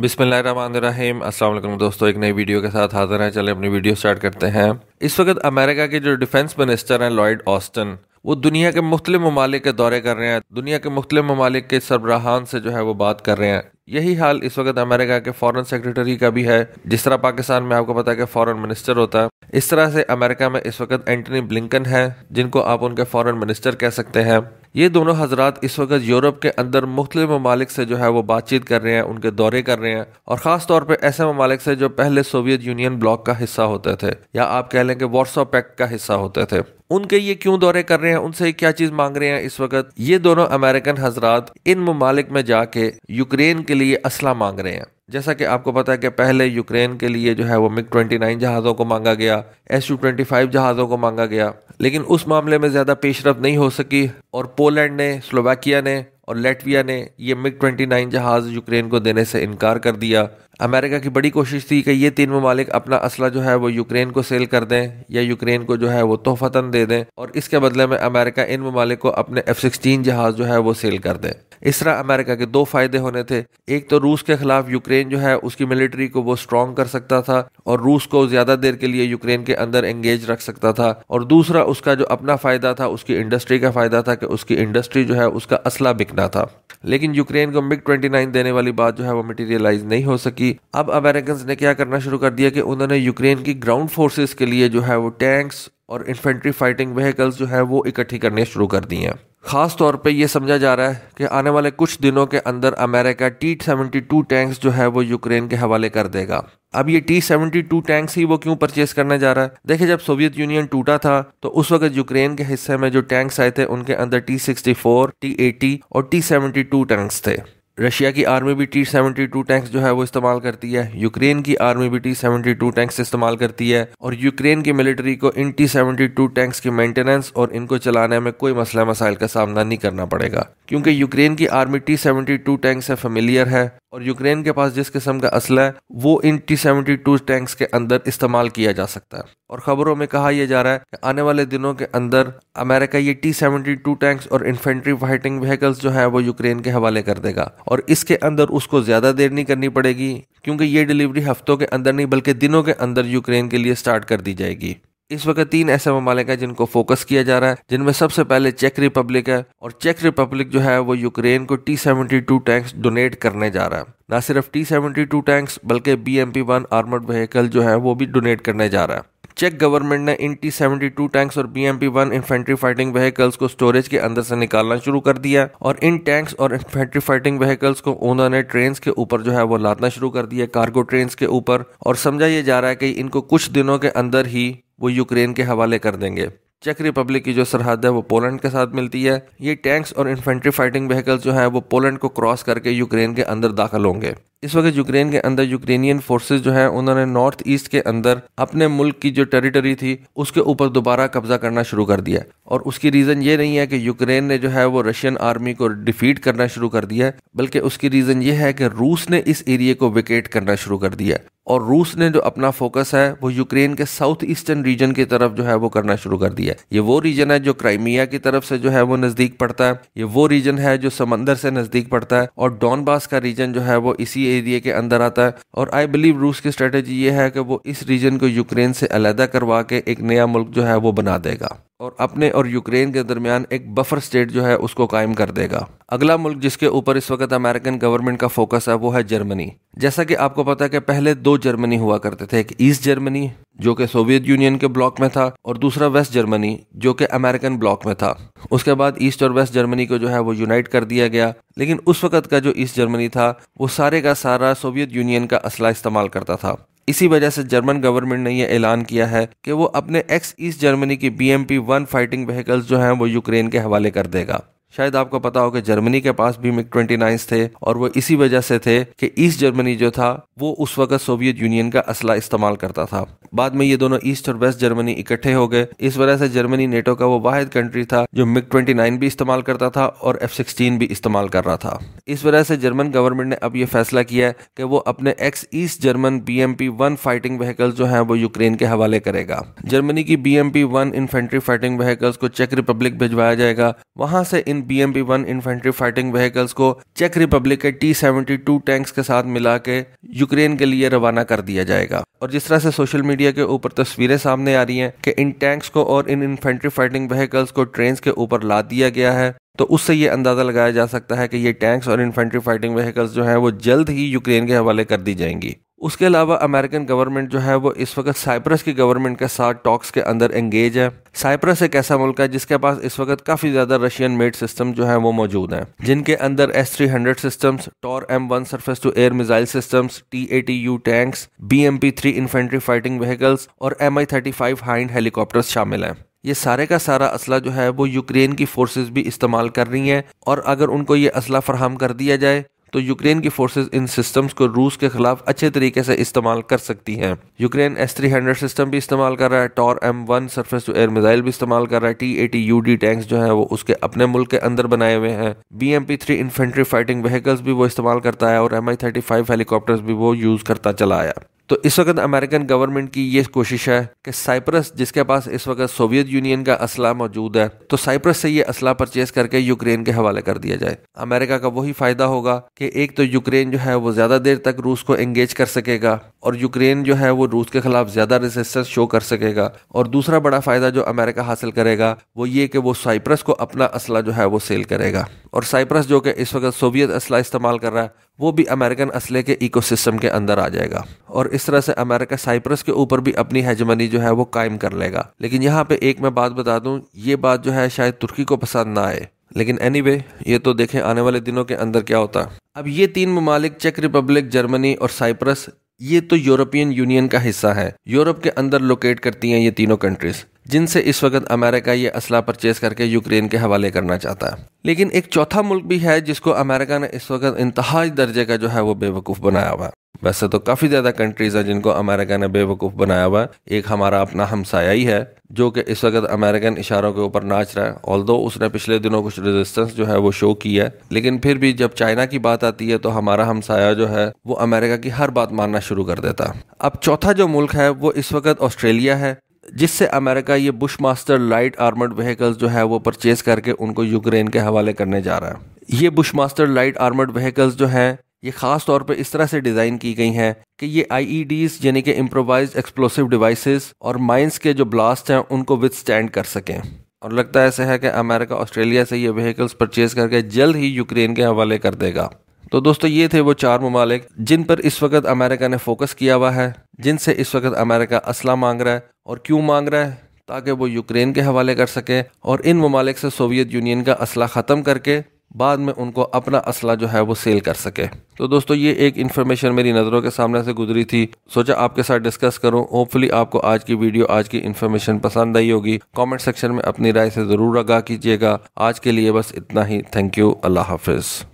बिसमीम असल दोस्तों एक नई वीडियो के साथ हाजिर हैं चले अपनी वीडियो स्टार्ट करते हैं इस वक्त अमेरिका के जो डिफेंस मिनिस्टर हैं लॉयड ऑस्टन वो दुनिया के मुख्तलि ममालिक के दौरे कर रहे हैं दुनिया के मुख्तलि ममालिक के सरबराहान से जो है वो बात कर रहे हैं यही हाल इस वक्त अमेरिका के फॉरेन सेक्रेटरी का भी है जिस तरह पाकिस्तान में आपको पता है कि फॉरेन मिनिस्टर होता है इस तरह से अमेरिका में इस वक्त एंटनी ब्लिंकन है जिनको आप उनके फॉरेन मिनिस्टर कह सकते हैं ये दोनों हजरात इस वक्त यूरोप के अंदर मुख्तु ममालिक से जो है वो बातचीत कर रहे हैं उनके दौरे कर रहे हैं और ख़ास तौर पर ऐसे ममालिक से जो पहले सोवियत यूनियन ब्लॉक का हिस्सा होते थे या आप कह लें कि वॉर्सो पैक्ट का हिस्सा होते थे उनके ये क्यों दौरे कर रहे हैं उनसे क्या चीज़ मांग रहे हैं इस वक्त ये दोनों अमेरिकन हजरात इन ममालिक में जाके यूक्रेन के लिए असला मांग रहे हैं जैसा कि आपको पता है कि पहले यूक्रेन के लिए जो है वो मिग 29 जहाज़ों को मांगा गया एस यू ट्वेंटी जहाज़ों को मांगा गया लेकिन उस मामले में ज़्यादा पेशरफ नहीं हो सकी और पोलैंड ने स्लोवाकिया ने और लेटविया ने ये मिग 29 जहाज यूक्रेन को देने से इनकार कर दिया अमेरिका की बड़ी कोशिश थी कि ये तीन ममालिक अपना असला जो है वो यूक्रेन को सेल कर दें या यूक्रेन को जो है वो तोहफतन दे दें और इसके बदले में अमेरिका इन ममालिक को अपने एफ सिक्सटीन जहाज़ जो है वो सेल कर दें इस तरह अमेरिका के दो फ़ायदे होने थे एक तो रूस के खिलाफ यूक्रेन जो है उसकी मिलिट्री को वो स्ट्रॉन्ग कर सकता था और रूस को ज्यादा देर के लिए यूक्रेन के अंदर एंगेज रख सकता था और दूसरा उसका जो अपना फायदा था उसकी इंडस्ट्री का फायदा था कि उसकी इंडस्ट्री जो है उसका असला बिकना था लेकिन यूक्रेन को मिग ट्वेंटी नाइन देने वाली बात जो है वो मटेरियलाइज नहीं हो सकी अब अमेरिकन ने क्या करना शुरू कर दिया कि उन्होंने यूक्रेन की ग्राउंड फोर्सेस के लिए जो है वो टैंक्स और इन्फेंट्री फाइटिंग व्हीकल्स जो है वो इकट्ठी करने शुरू कर दिए हैं ख़ास तौर पे ये समझा जा रहा है कि आने वाले कुछ दिनों के अंदर America T seventy two tanks जो है वो यूक्रेन के हवाले कर देगा अब ये टी सेवेंटी टू टैंक्स ही वो क्यों परचेस करने जा रहा है देखिए जब सोवियत यूनियन टूटा था तो उस वक्त यूक्रेन के हिस्से में जो टैंक्स आए थे उनके अंदर T sixty four T eighty और टी सेवेंटी टू टैंक्स थे रशिया की आर्मी भी टी सेवेंटी टू टैंक्स जो है वो इस्तेमाल करती है यूक्रेन की आर्मी भी टी सेवेंटी टू टैंक्स इस्तेमाल करती है और यूक्रेन की मिलिट्री को इन टी सेवेंटी टू टैंक्स की मेंटेनेंस और इनको चलाने में कोई मसला मसाइल का सामना नहीं करना पड़ेगा क्योंकि यूक्रेन की army T seventy two tank से फेमिलियर है और यूक्रेन के पास जिस किस्म का असला है वो इन टी सेवेंटी टू टैंक्स के अंदर इस्तेमाल किया जा सकता है और ख़बरों में कहा यह जा रहा है कि आने वाले दिनों के अंदर अमेरिका ये टी सेवेंटी टू टैंक्स और इन्फेंट्री फाइटिंग व्हीकल्स जो है वो यूक्रेन के हवाले कर देगा और इसके अंदर उसको ज़्यादा देर नहीं करनी पड़ेगी क्योंकि ये डिलीवरी हफ्तों के अंदर नहीं बल्कि दिनों के अंदर यूक्रेन के लिए स्टार्ट कर दी जाएगी इस वक्त तीन ऐसे ममालिक हैं जिनको फोकस किया जा रहा है जिनमें सबसे पहले चेक रिपब्लिक है और चेक रिपब्लिक जो है वो यूक्रेन को T seventy two tanks donate करने जा रहा है ना सिर्फ टी सेवेंटी टू टैंक्स बल्कि B M P one armoured vehicle जो है वो भी डोनेट करने जा रहा है चेक गवर्नमेंट ने इन टी सेवेंटी टू टैंक्स और B M P one infantry fighting vehicles को स्टोरेज के अंदर से निकालना शुरू कर दिया और इन टैंक्स और इन्फेंट्री फाइटिंग व्हीकल्स को उन्होंने ट्रेन के ऊपर जो है वो लादना शुरू कर दिया कार्गो ट्रेन के ऊपर और समझा यह जा रहा है कि इनको कुछ दिनों के अंदर ही वो यूक्रेन के हवाले कर देंगे चेक रिपब्लिक की जो सरहद है वो पोलैंड के साथ मिलती है ये टैंक्स और इन्फेंट्री फाइटिंग व्हीकल्स जो है वो पोलैंड को क्रॉस करके यूक्रेन के अंदर दाखिल होंगे इस वक्त यूक्रेन के अंदर यूक्रेनियन फोर्सेज जो है उन्होंने नॉर्थ ईस्ट के अंदर अपने मुल्क की जो टेरिटरी थी उसके ऊपर दोबारा कब्जा करना शुरू कर दिया और उसकी रीज़न ये नहीं है कि यूक्रेन ने जो है वो रशियन आर्मी को डिफीट करना शुरू कर दिया बल्कि उसकी रीज़न ये है कि रूस ने इस एरिए को विकेट करना शुरू कर दिया और रूस ने जो अपना फोकस है वो यूक्रेन के साउथ ईस्टर्न रीजन की तरफ जो है वो करना शुरू कर दिया है ये वो रीजन है जो क्राइमिया की तरफ से जो है वो नज़दीक पड़ता है ये वो रीजन है जो समंदर से नज़दीक पड़ता है और डॉनबास का रीजन जो है वो इसी एरिया के अंदर आता है और आई बिलीव रूस की स्ट्रेटेजी ये है कि वो इस रीजन को यूक्रेन से अलहदा करवा के एक नया मुल्क जो है वो बना देगा और अपने और यूक्रेन के दरमियान एक बफर स्टेट जो है उसको कायम कर देगा अगला मुल्क जिसके ऊपर इस वक्त अमेरिकन गवर्नमेंट का फोकस है वो है जर्मनी जैसा कि आपको पता है कि पहले दो जर्मनी हुआ करते थे एक ईस्ट जर्मनी जो कि सोवियत यूनियन के ब्लॉक में था और दूसरा वेस्ट जर्मनी जो कि अमेरिकन ब्लॉक में था उसके बाद ईस्ट और वेस्ट जर्मनी को जो है वो यूनाइट कर दिया गया लेकिन उस वक्त का जो ईस्ट जर्मनी था वो सारे का सारा सोवियत यूनियन का असला इस्तेमाल करता था इसी वजह से जर्मन गवर्नमेंट ने यह ऐलान किया है कि वो अपने एक्स ईस्ट जर्मनी की B M P one fighting vehicles जो हैं वो यूक्रेन के हवाले कर देगा शायद आपको पता हो कि जर्मनी के पास भी मिग ट्वेंटी थे और वो इसी वजह से थे कि ईस्ट जर्मनी जो था वो उस वक्त सोवियत यूनियन का असला इस्तेमाल करता था बाद में ये दोनों ईस्ट और वेस्ट जर्मनी इकट्ठे हो गए इस वजह से जर्मनी नेटो का वो वाद कंट्री था जो मिग ट्वेंटी भी इस्तेमाल करता था और एफ सिक्सटीन भी इस्तेमाल कर रहा था इस वजह से जर्मन गवर्नमेंट ने अब ये फैसला किया है कि वो अपने ex East German B M P one fighting vehicles जो हैं वो यूक्रेन के हवाले करेगा जर्मनी की B M P one infantry fighting vehicles को चेक रिपब्लिक भिजवाया जाएगा वहां से इन इन B M one infantry fighting vehicles को चेक रिपब्लिक के टी सेवेंटी टू टैंक्स के साथ मिला के यूक्रेन के लिए रवाना कर दिया जाएगा और जिस तरह से सोशल मीडिया के ऊपर तस्वीरें सामने आ रही हैं कि इन टैंक्स को और इन इन्फेंट्री फाइटिंग व्हीकल्स को ट्रेन के ऊपर ला दिया गया है तो उससे ये अंदाज़ा लगाया जा सकता है कि ये टैंक्स और इन्फेंट्री फाइटिंग व्हीकल्स जो है वो जल्द ही यूक्रेन के हवाले कर दी जाएंगी उसके अलावा अमेरिकन गवर्नमेंट जो है वो इस वक्त साइप्रस की गवर्नमेंट के साथ टॉक्स के अंदर एंगेज है साइप्रस एक ऐसा मुल्क है जिसके पास इस वक्त काफ़ी ज़्यादा रशियन मेड सिस्टम जो है वो मौजूद हैं जिनके अंदर S three hundred system Tor M one surface to air missile system T A T U tanks B M P three infantry fighting vehicles और M I thirty five Hind helicopter शामिल हैं ये सारे का सारा असला जो है वो यूक्रेन की फोर्सेस भी इस्तेमाल कर रही हैं और अगर उनको ये असला फरहम कर दिया जाए तो यूक्रेन की फोर्सेस इन सिस्टम्स को रूस के खिलाफ अच्छे तरीके से इस्तेमाल कर सकती हैं Ukraine S three hundred system भी इस्तेमाल कर रहा है Tor M one surface to air missile भी इस्तेमाल कर रहा है T eighty U D tanks जो है वो उसके अपने मुल्क के अंदर बनाए हुए हैं B M P three infantry fighting vehicles भी वो इस्तेमाल करता है और M I thirty five helicopters भी वो यूज़ करता चला आया तो इस वक्त अमेरिकन गवर्नमेंट की ये कोशिश है कि साइप्रस जिसके पास इस वक्त सोवियत यूनियन का असला मौजूद है तो साइप्रस से ये असला परचेज करके यूक्रेन के हवाले कर दिया जाए अमेरिका का वही फायदा होगा कि एक तो यूक्रेन जो है वो ज़्यादा देर तक रूस को एंगेज कर सकेगा और यूक्रेन जो है वो रूस के खिलाफ ज़्यादा रेजिस्टेंस शो कर सकेगा और दूसरा बड़ा फ़ायदा जो अमेरिका हासिल करेगा वो ये कि वो साइप्रस को अपना असला जो है वो सेल करेगा और साइप्रस जो कि इस वक्त सोवियत असला इस्तेमाल कर रहा है वो भी अमेरिकन असले के इकोसिस्टम के अंदर आ जाएगा और इस तरह से अमेरिका साइप्रस के ऊपर भी अपनी हजमनी जो है वो कायम कर लेगा लेकिन यहाँ पे एक मैं बात बता दूँ ये बात जो है शायद तुर्की को पसंद ना आए लेकिन एनी anyway, ये तो देखें आने वाले दिनों के अंदर क्या होता है अब ये तीन ममालिक चेक रिपब्लिक जर्मनी और साइप्रस ये तो यूरोपियन यूनियन का हिस्सा है यूरोप के अंदर लोकेट करती हैं ये तीनों कंट्रीज जिनसे इस वक्त अमेरिका ये असला परचेज करके यूक्रेन के हवाले करना चाहता है लेकिन एक चौथा मुल्क भी है जिसको अमेरिका ने इस वक्त इंतहा दर्जे का जो है वो बेवकूफ़ बनाया हुआ वैसे तो काफ़ी ज़्यादा कंट्रीज़ हैं जिनको अमेरिका ने बेवकूफ़ बनाया हुआ है एक हमारा अपना हमसाया ही है जो कि इस वक्त अमेरिकन इशारों के ऊपर नाच रहा है ऑल उसने पिछले दिनों कुछ रेजिस्टेंस जो है वो शो की है लेकिन फिर भी जब चाइना की बात आती है तो हमारा हमसाया जो है वो अमेरिका की हर बात मानना शुरू कर देता है अब चौथा जो मुल्क है वो इस वक्त ऑस्ट्रेलिया है जिससे अमेरिका ये Bushmaster light armoured vehicles जो है वो परचेज़ करके उनको यूक्रेन के हवाले करने जा रहा है ये Bushmaster light armoured vehicles जो हैं ये ख़ास तौर पर इस तरह से डिज़ाइन की गई हैं कि ये आई e यानी कि इम्प्रोवाइज एक्सप्लोसिव डिवाइसेस और माइंस के जो ब्लास्ट हैं उनको विद कर सकें और लगता ऐसे है कि अमेरिका ऑस्ट्रेलिया से ये व्हीकल्स परचेज़ करके जल्द ही यूक्रेन के हवाले कर देगा तो दोस्तों ये थे वो चार ममालिक जिन पर इस वक्त अमेरिका ने फोकस किया हुआ है जिनसे इस वक्त अमेरिका असला मांग रहा है और क्यों मांग रहा है ताकि वो यूक्रेन के हवाले कर सकें और इन ममालिक से सोवियत यूनियन का असला ख़त्म करके बाद में उनको अपना असला जो है वो सेल कर सके तो दोस्तों ये एक इन्फॉर्मेशन मेरी नज़रों के सामने से गुजरी थी सोचा आपके साथ डिस्कस करूं होपफुली आपको आज की वीडियो आज की इन्फॉर्मेशन पसंद आई होगी कमेंट सेक्शन में अपनी राय से ज़रूर आगाह कीजिएगा आज के लिए बस इतना ही थैंक यू अल्लाह हाफिज़